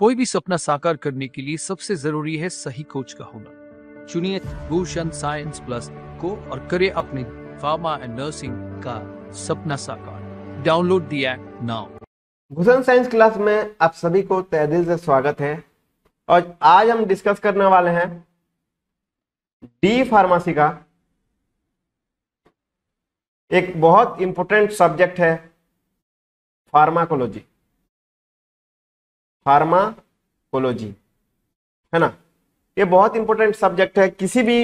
कोई भी सपना साकार करने के लिए सबसे जरूरी है सही कोच का होना चुनिए भूषण साइंस प्लस को और करे अपने फार्मा एंड नर्सिंग का सपना साकार download the app now Bhushan science class में आप सभी को तय से स्वागत है और आज हम डिस्कस करने वाले हैं डी फार्मासी का एक बहुत इंपॉर्टेंट सब्जेक्ट है फार्माकोलॉजी फार्माकोलॉजी है ना ये बहुत इंपॉर्टेंट सब्जेक्ट है किसी भी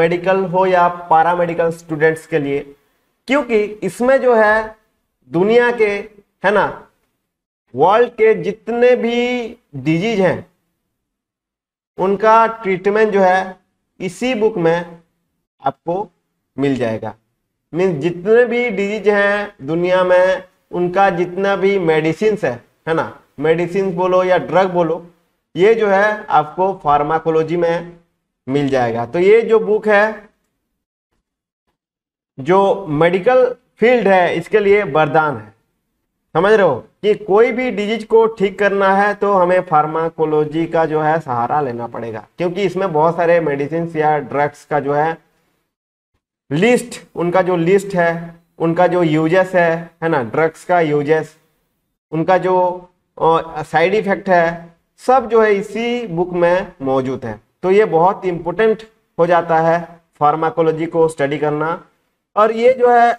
मेडिकल हो या पारा मेडिकल स्टूडेंट्स के लिए क्योंकि इसमें जो है दुनिया के है ना वर्ल्ड के जितने भी डिजीज हैं उनका ट्रीटमेंट जो है इसी बुक में आपको मिल जाएगा मीन्स जितने भी डिजीज हैं दुनिया में उनका जितना भी मेडिसिन है है ना मेडिसिन बोलो या ड्रग बोलो ये जो है आपको फार्माकोलॉजी में मिल जाएगा तो ये जो बुक है जो मेडिकल फील्ड है इसके लिए वरदान है समझ रहे हो कि कोई भी डिजीज को ठीक करना है तो हमें फार्माकोलॉजी का जो है सहारा लेना पड़ेगा क्योंकि इसमें बहुत सारे मेडिसिन या ड्रग्स का जो है लिस्ट उनका जो लिस्ट है उनका जो यूजेस है है ना ड्रग्स का यूजेस उनका जो और साइड इफेक्ट है सब जो है इसी बुक में मौजूद है तो ये बहुत इम्पोर्टेंट हो जाता है फार्माकोलॉजी को स्टडी करना और ये जो है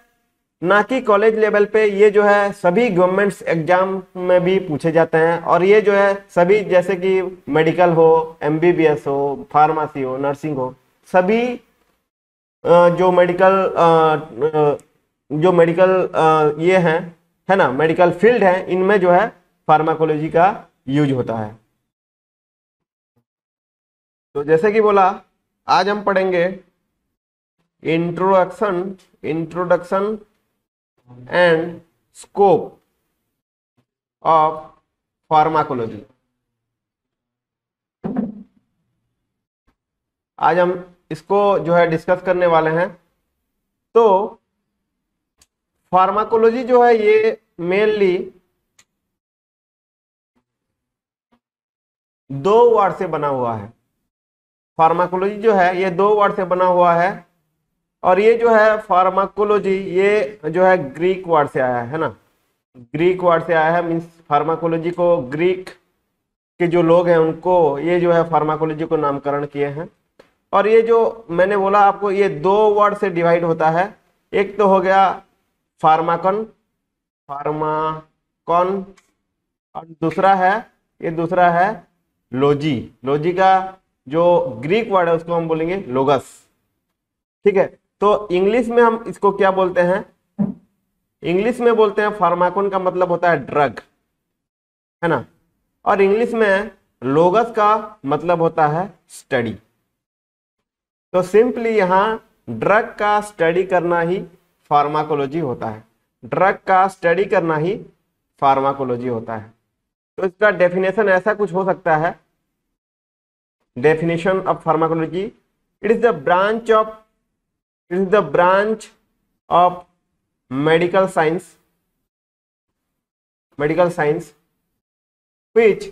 ना कि कॉलेज लेवल पे ये जो है सभी गवर्नमेंट्स एग्जाम में भी पूछे जाते हैं और ये जो है सभी जैसे कि मेडिकल हो एमबीबीएस हो फार्मेसी हो नर्सिंग हो सभी जो मेडिकल जो मेडिकल ये हैं है ना मेडिकल फील्ड है इनमें जो है फार्माकोलॉजी का यूज होता है तो जैसे कि बोला आज हम पढ़ेंगे introduction introduction and scope of pharmacology आज हम इसको जो है डिस्कस करने वाले हैं तो फार्माकोलॉजी जो है ये मेनली दो वर्ड से बना हुआ है फार्माकोलॉजी जो है ये दो वर्ड से बना हुआ है और ये जो है फार्माकोलॉजी ये जो है ग्रीक वर्ड से आया है ना ग्रीक वर्ड से आया है मीन्स फार्माकोलॉजी को ग्रीक के जो लोग हैं उनको ये जो है फार्माकोलॉजी को नामकरण किए हैं और ये जो मैंने बोला आपको ये दो वर्ड से डिवाइड होता है एक तो हो गया फार्माकन फार्माकॉन और दूसरा है ये दूसरा है लोजी लोजी का जो ग्रीक वर्ड है उसको हम बोलेंगे लोगस ठीक है तो इंग्लिश में हम इसको क्या बोलते हैं इंग्लिश में बोलते हैं फार्माकोन का मतलब होता है ड्रग है ना और इंग्लिश में लोगस का मतलब होता है स्टडी तो सिंपली यहां ड्रग का स्टडी करना ही फार्माकोलॉजी होता है ड्रग का स्टडी करना ही फार्माकोलॉजी होता है तो इसका डेफिनेशन ऐसा कुछ हो सकता है definition of pharmacology it is the branch of it is the branch of medical science medical science which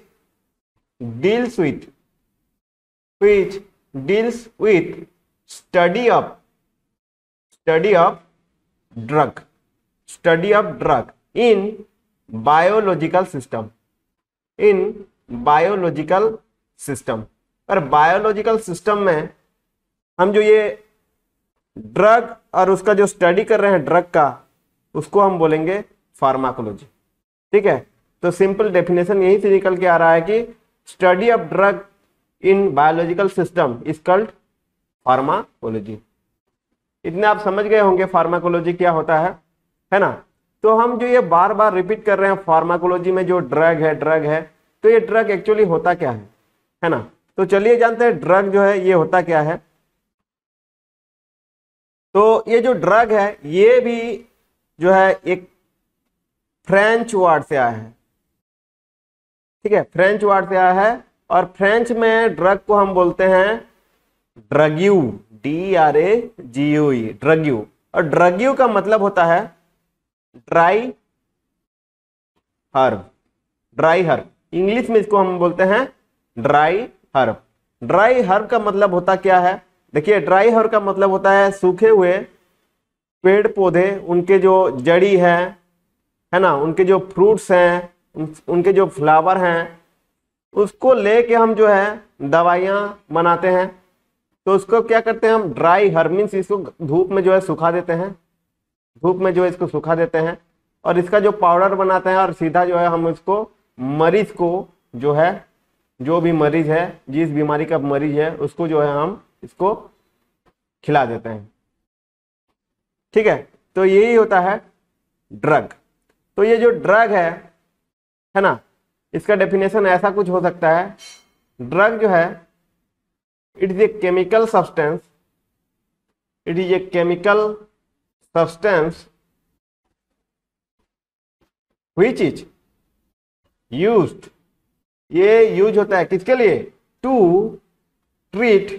deals with which deals with study of study of drug study of drug in biological system in biological system और biological system में हम जो ये drug और उसका जो study कर रहे हैं ड्रग का उसको हम बोलेंगे फार्माकोलॉजी ठीक है तो सिंपल डेफिनेशन यही से निकल के आ रहा है कि study of drug in biological system is called pharmacology इतने आप समझ गए होंगे फार्माकोलॉजी क्या होता है है ना तो हम जो ये बार बार रिपीट कर रहे हैं फार्माकोलॉजी में जो ड्रग है ड्रग है तो ये ड्रग एक्चुअली होता क्या है है ना तो चलिए जानते हैं ड्रग जो है ये होता क्या है तो ये जो ड्रग है ये भी जो है एक फ्रेंच वर्ड से आया है ठीक है फ्रेंच वर्ड से आया है और फ्रेंच में ड्रग को हम बोलते हैं ड्रग्यू डी आर ए जी यू ड्रग्यू और ड्रग्यू का मतलब होता है dry herb dry herb English में इसको हम बोलते हैं ड्राई हर्ब ड्राई हर्ब का मतलब होता क्या है देखिए ड्राई हर्ब का मतलब होता है सूखे हुए पेड़ पौधे उनके जो जड़ी है है ना उनके जो फ्रूट्स हैं उन, उनके जो फ्लावर हैं उसको लेके हम जो है दवाइयाँ बनाते हैं तो उसको क्या करते हैं हम ड्राई हर्ब मीन्स इसको धूप में जो है सुखा देते हैं धूप में जो है इसको सुखा देते हैं और इसका जो पाउडर बनाते हैं और सीधा जो है हम इसको मरीज को जो है जो भी मरीज है जिस बीमारी का मरीज है उसको जो है हम इसको खिला देते हैं ठीक है तो यही होता है ड्रग तो ये जो ड्रग है है ना इसका डेफिनेशन ऐसा कुछ हो सकता है ड्रग जो है it is a chemical substance it is a chemical substance हुई चीज यूज ये यूज होता है किसके लिए to treat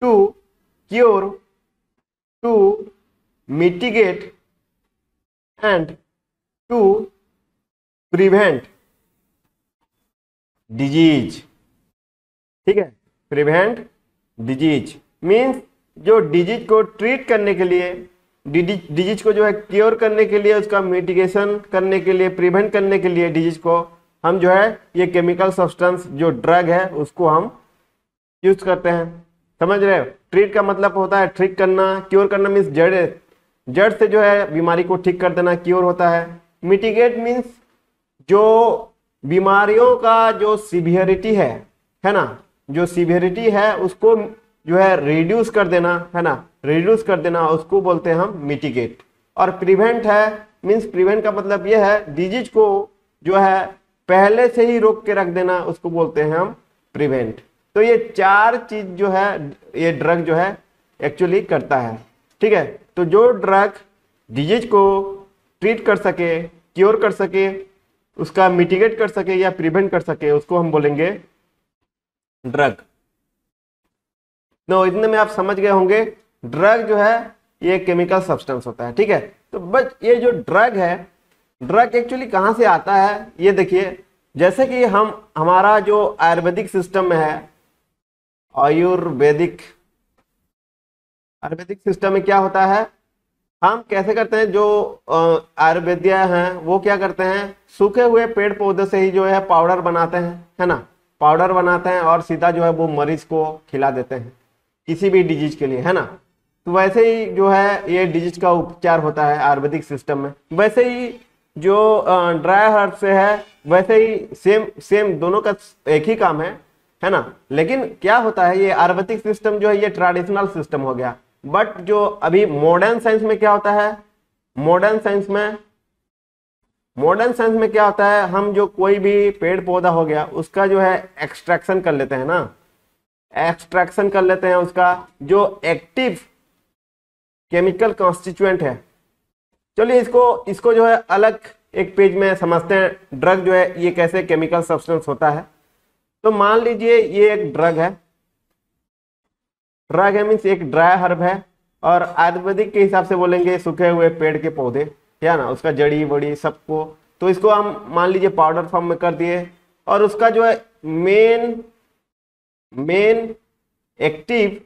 to cure to mitigate and to prevent disease ठीक है प्रिवेंट डिजीज मीन्स जो डिजीज को ट्रीट करने के लिए डिजीज को जो है क्योर करने के लिए उसका मिटिगेशन करने के लिए प्रिवेंट करने के लिए डिजीज को हम जो है ये केमिकल सब्सटेंस जो ड्रग है उसको हम यूज करते हैं समझ रहे हो ट्रीट का मतलब होता है ठीक करना क्योर करना मीन्स जड़ जड़ से जो है बीमारी को ठीक कर देना क्योर होता है मिटिगेट मीन्स जो बीमारियों का जो सीवियरिटी है है ना जो सीवियरिटी है उसको जो है रिड्यूस कर देना है ना रिड्यूस कर देना उसको बोलते हैं हम मिटिगेट और प्रिवेंट है मीन्स प्रिवेंट का मतलब यह है डिजीज को जो है पहले से ही रोक के रख देना उसको बोलते हैं हम प्रिवेंट तो ये चार चीज जो है ये ड्रग जो है एक्चुअली करता है ठीक है तो जो ड्रग डिजीज को ट्रीट कर सके क्योर कर सके उसका मिटिगेट कर सके या प्रिवेंट कर सके उसको हम बोलेंगे ड्रग नो इतने में आप समझ गए होंगे ड्रग जो है ये केमिकल सब्सटेंस होता है ठीक है तो बस ये जो ड्रग है ड्रग एक्चुअली कहाँ से आता है ये देखिए जैसे कि हम हमारा जो आयुर्वेदिक सिस्टम में है आयुर्वेदिक आयुर्वेदिक सिस्टम में क्या होता है हम कैसे करते हैं जो आयुर्वेदिया हैं वो क्या करते हैं सूखे हुए पेड़ पौधे से ही जो है पाउडर बनाते हैं है ना पाउडर बनाते हैं और सीधा जो है वो मरीज को खिला देते हैं किसी भी डिजीज के लिए है ना तो वैसे ही जो है ये डिजीज का उपचार होता है आयुर्वेदिक सिस्टम में वैसे ही जो ड्राई हर्ब से है वैसे ही सेम सेम दोनों का एक ही काम है है ना लेकिन क्या होता है ये आयुर्वेदिक सिस्टम जो है ये ट्रेडिशनल सिस्टम हो गया बट जो अभी मॉडर्न साइंस में क्या होता है मॉडर्न साइंस में मॉडर्न साइंस में क्या होता है हम जो कोई भी पेड़ पौधा हो गया उसका जो है एक्सट्रैक्शन कर लेते हैं ना एक्सट्रैक्शन कर लेते हैं उसका जो एक्टिव केमिकल कॉन्स्टिट्यूएंट है चलिए इसको इसको जो है अलग एक पेज में समझते हैं ड्रग जो है ये कैसे केमिकल सब्सटेंस होता है तो मान लीजिए ये एक ड्रग है ड्रग है मीन्स एक ड्राई हर्ब है और आयुर्वेदिक के हिसाब से बोलेंगे सूखे हुए पेड़ के पौधे या ना उसका जड़ी बड़ी सबको तो इसको हम मान लीजिए पाउडर फॉर्म में कर दिए और उसका जो है main main active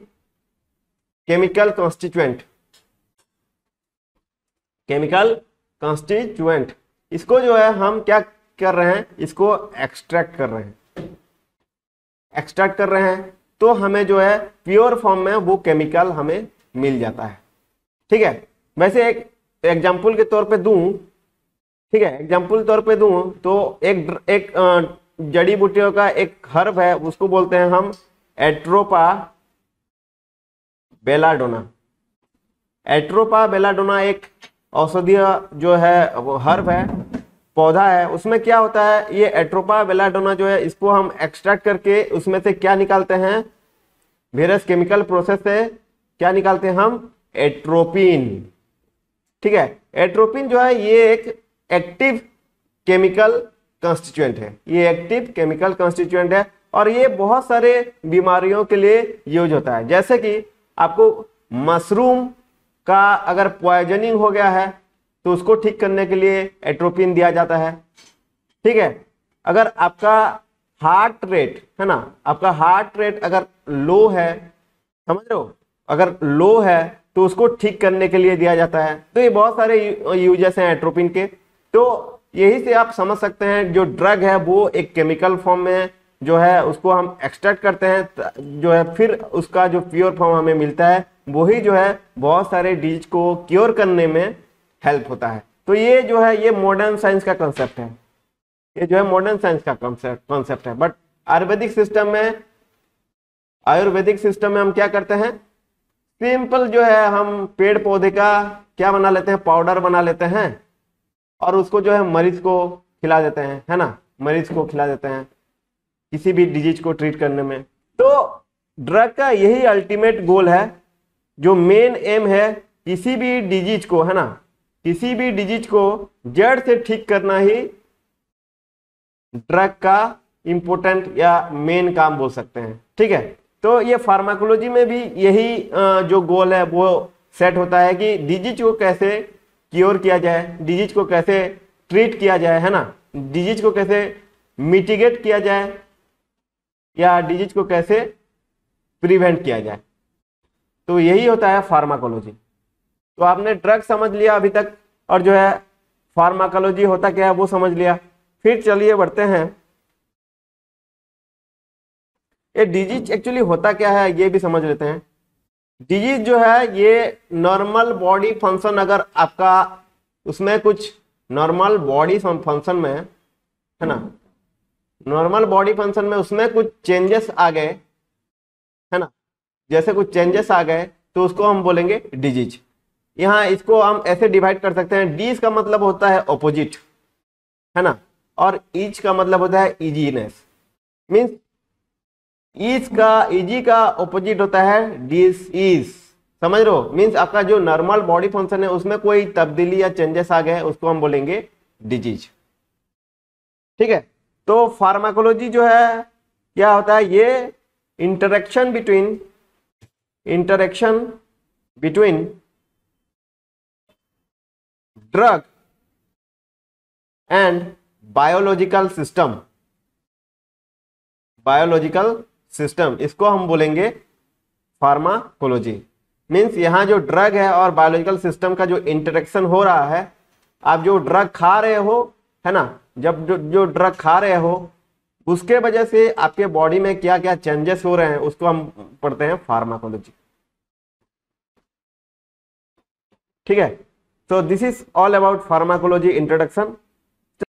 chemical constituent chemical constituent इसको जो है हम क्या कर रहे हैं इसको एक्सट्रैक्ट कर रहे हैं एक्सट्रैक्ट कर रहे हैं तो हमें जो है प्योर फॉर्म में वो केमिकल हमें मिल जाता है ठीक है वैसे एक एग्जाम्पल के तौर पे दूं ठीक है एग्जाम्पल तौर पे दूं तो एक एक जड़ी बूटियों का एक हर्ब है उसको बोलते हैं हम एट्रोपा बेलाडोना एट्रोपा बेलाडोना एक औषधीय जो है वो हर्ब है पौधा है उसमें क्या होता है ये एट्रोपा बेलाडोना जो है इसको हम एक्सट्रैक्ट करके उसमें से क्या निकालते हैं वेरस केमिकल प्रोसेस से क्या निकालते हैं हम एट्रोपिन ठीक है एट्रोपिन जो है ये एक एक्टिव केमिकल कंस्टिट्यूएंट है ये एक्टिव केमिकल कंस्टिट्यूएंट है और ये बहुत सारे बीमारियों के लिए यूज होता है जैसे कि आपको मशरूम का अगर पॉइजनिंग हो गया है तो उसको ठीक करने के लिए एट्रोपिन दिया जाता है ठीक है अगर आपका हार्ट रेट है ना आपका हार्ट रेट अगर लो है समझ रहे हो अगर लो है तो उसको ठीक करने के लिए दिया जाता है तो ये बहुत सारे यूजेस हैं एट्रोपिन के तो यही से आप समझ सकते हैं जो ड्रग है वो एक केमिकल फॉर्म में जो है उसको हम एक्सट्रैक्ट करते हैं जो है फिर उसका जो प्योर फॉर्म हमें मिलता है वही जो है बहुत सारे डिजीज को क्योर करने में हेल्प होता है तो ये जो है ये मॉडर्न साइंस का कॉन्सेप्ट है ये जो है मॉडर्न साइंस का कॉन्सेप्ट है बट आयुर्वेदिक सिस्टम में आयुर्वेदिक सिस्टम में हम क्या करते हैं सिंपल जो है हम पेड़ पौधे का क्या बना लेते हैं पाउडर बना लेते हैं और उसको जो है मरीज को खिला देते हैं है ना मरीज को खिला देते हैं किसी भी डिजीज को ट्रीट करने में तो ड्रग का यही अल्टीमेट गोल है जो मेन एम है किसी भी डिजीज को है ना किसी भी डिजीज को जड़ से ठीक करना ही ड्रग का इंपोर्टेंट या मेन काम बोल सकते हैं ठीक है तो ये फार्माकोलॉजी में भी यही जो गोल है वो सेट होता है कि डिजीज को कैसे क्योर किया जाए डिजीज को कैसे ट्रीट किया जाए है ना डिजीज को कैसे मिटिगेट किया जाए या डिजीज को कैसे प्रिवेंट किया जाए तो यही होता है फार्माकोलॉजी तो आपने ड्रग समझ लिया अभी तक और जो है फार्माकोलॉजी होता क्या है वो समझ लिया फिर चलिए बढ़ते हैं ये डिजीज एक्चुअली होता क्या है ये भी समझ लेते हैं डिजीज जो है ये नॉर्मल बॉडी फंक्शन अगर आपका उसमें कुछ नॉर्मल बॉडी फंक्शन में है ना नॉर्मल बॉडी फंक्शन में उसमें कुछ चेंजेस आ गए है ना जैसे कुछ चेंजेस आ गए तो उसको हम बोलेंगे डिजीज यहाँ इसको हम ऐसे डिवाइड कर सकते हैं डीज का मतलब होता है ऑपोजिट है ना और ईच का मतलब होता है इजीनेस मीन्स इज का इजी का ऑपोजिट होता है डिस इज समझ लो मीन्स आपका जो नॉर्मल बॉडी फंक्शन है उसमें कोई तब्दीली या चेंजेस आ गए उसको हम बोलेंगे डिजीज ठीक है तो फार्माकोलॉजी जो है क्या होता है ये interaction between interaction between drug and biological system biological system इसको हम बोलेंगे फार्माकोलॉजी मीन्स यहाँ जो ड्रग है और बायोलॉजिकल सिस्टम का जो इंटरेक्शन हो रहा है आप जो ड्रग खा रहे हो है ना जब जो, जो ड्रग खा रहे हो उसके वजह से आपके बॉडी में क्या क्या चेंजेस हो रहे हैं उसको हम पढ़ते हैं फार्माकोलॉजी ठीक है so this is all about pharmacology introduction